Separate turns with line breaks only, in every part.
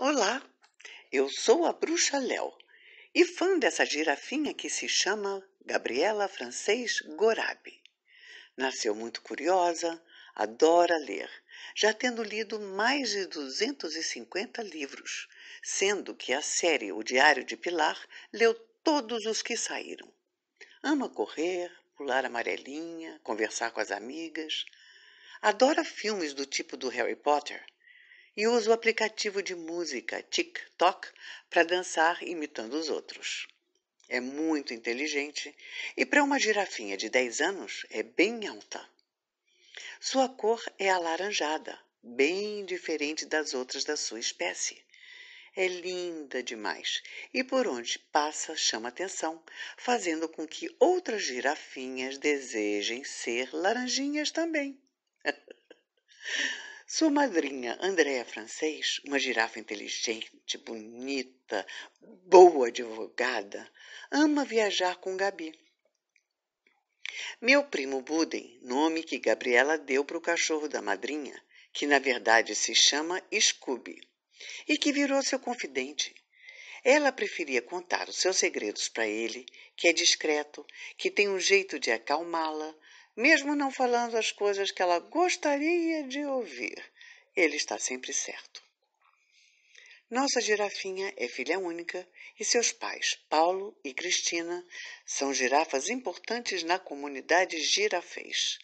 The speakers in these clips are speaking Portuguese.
Olá, eu sou a Bruxa Léo e fã dessa girafinha que se chama Gabriela Francês Gorabe. Nasceu muito curiosa, adora ler, já tendo lido mais de 250 livros, sendo que a série O Diário de Pilar leu todos os que saíram. Ama correr, pular amarelinha, conversar com as amigas. Adora filmes do tipo do Harry Potter – e uso o aplicativo de música TikTok para dançar imitando os outros. É muito inteligente e para uma girafinha de 10 anos é bem alta. Sua cor é alaranjada, bem diferente das outras da sua espécie. É linda demais e por onde passa chama atenção, fazendo com que outras girafinhas desejem ser laranjinhas também. Sua madrinha, Andréa Francês, uma girafa inteligente, bonita, boa advogada, ama viajar com Gabi. Meu primo Buden, nome que Gabriela deu para o cachorro da madrinha, que na verdade se chama Scooby, e que virou seu confidente. Ela preferia contar os seus segredos para ele, que é discreto, que tem um jeito de acalmá-la, mesmo não falando as coisas que ela gostaria de ouvir, ele está sempre certo. Nossa girafinha é filha única e seus pais, Paulo e Cristina, são girafas importantes na comunidade girafês.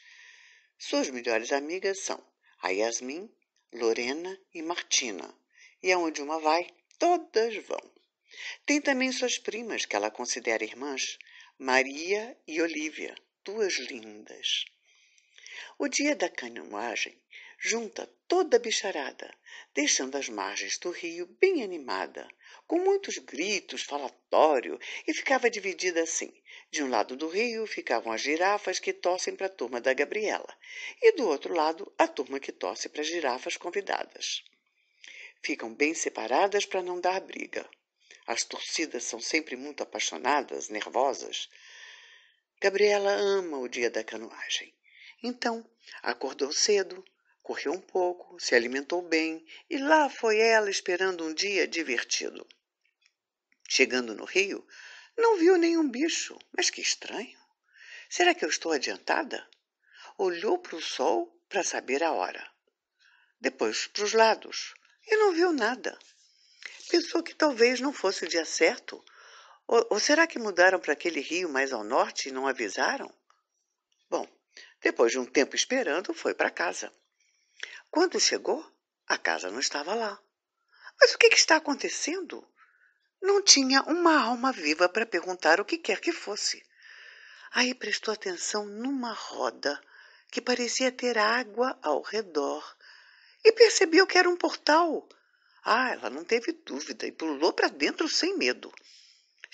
Suas melhores amigas são a Yasmin, Lorena e Martina, e aonde uma vai, todas vão. Tem também suas primas, que ela considera irmãs, Maria e Olivia tuas lindas. O dia da canoagem junta toda a bicharada, deixando as margens do rio bem animada, com muitos gritos, falatório, e ficava dividida assim. De um lado do rio ficavam as girafas que tossem para a turma da Gabriela, e do outro lado a turma que tosse para as girafas convidadas. Ficam bem separadas para não dar briga. As torcidas são sempre muito apaixonadas, nervosas. Gabriela ama o dia da canoagem. Então, acordou cedo, correu um pouco, se alimentou bem e lá foi ela esperando um dia divertido. Chegando no rio, não viu nenhum bicho, mas que estranho. Será que eu estou adiantada? Olhou para o sol para saber a hora. Depois para os lados e não viu nada. Pensou que talvez não fosse o dia certo ou, ou será que mudaram para aquele rio mais ao norte e não avisaram? Bom, depois de um tempo esperando, foi para casa. Quando chegou, a casa não estava lá. Mas o que, que está acontecendo? Não tinha uma alma viva para perguntar o que quer que fosse. Aí prestou atenção numa roda que parecia ter água ao redor e percebeu que era um portal. Ah, ela não teve dúvida e pulou para dentro sem medo.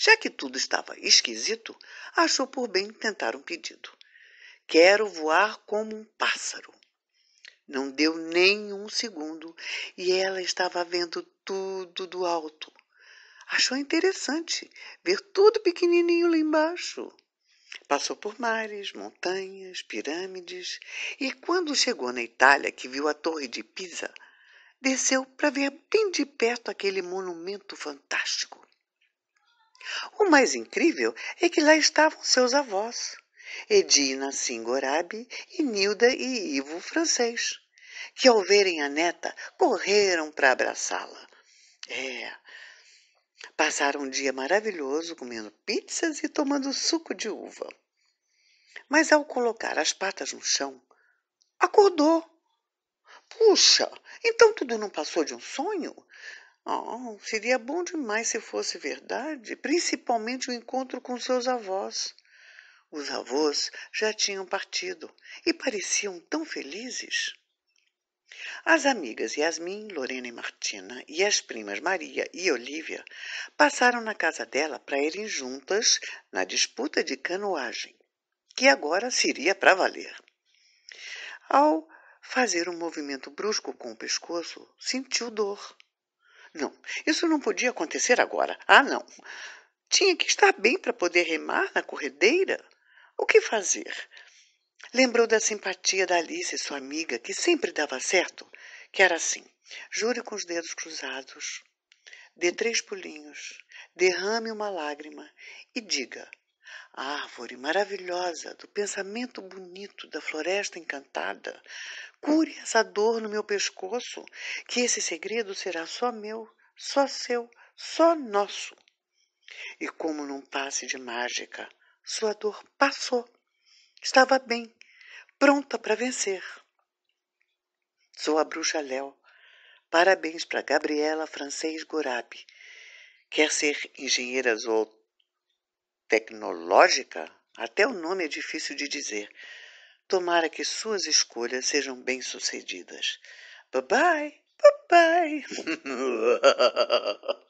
Já que tudo estava esquisito, achou por bem tentar um pedido. Quero voar como um pássaro. Não deu nem um segundo e ela estava vendo tudo do alto. Achou interessante ver tudo pequenininho lá embaixo. Passou por mares, montanhas, pirâmides e quando chegou na Itália, que viu a Torre de Pisa, desceu para ver bem de perto aquele monumento fantástico. O mais incrível é que lá estavam seus avós, Edina Singorabi e Nilda e Ivo Francês, que ao verem a neta correram para abraçá-la. É, passaram um dia maravilhoso comendo pizzas e tomando suco de uva. Mas ao colocar as patas no chão, acordou. Puxa, então tudo não passou de um sonho? Oh, seria bom demais se fosse verdade, principalmente o encontro com seus avós. Os avós já tinham partido e pareciam tão felizes. As amigas Yasmin, Lorena e Martina e as primas Maria e Olivia passaram na casa dela para irem juntas na disputa de canoagem, que agora seria para valer. Ao fazer um movimento brusco com o pescoço, sentiu dor. Não, isso não podia acontecer agora. Ah, não. Tinha que estar bem para poder remar na corredeira. O que fazer? Lembrou da simpatia da Alice, sua amiga, que sempre dava certo, que era assim: jure com os dedos cruzados, dê três pulinhos, derrame uma lágrima e diga: a árvore maravilhosa do pensamento bonito da floresta encantada Cure essa dor no meu pescoço, que esse segredo será só meu, só seu, só nosso. E como num passe de mágica, sua dor passou. Estava bem, pronta para vencer. Sou a bruxa Léo. Parabéns para Gabriela Francês Gorabe. Quer ser engenheira zootecnológica? Até o nome é difícil de dizer. Tomara que suas escolhas sejam bem-sucedidas. Bye-bye! Bye-bye!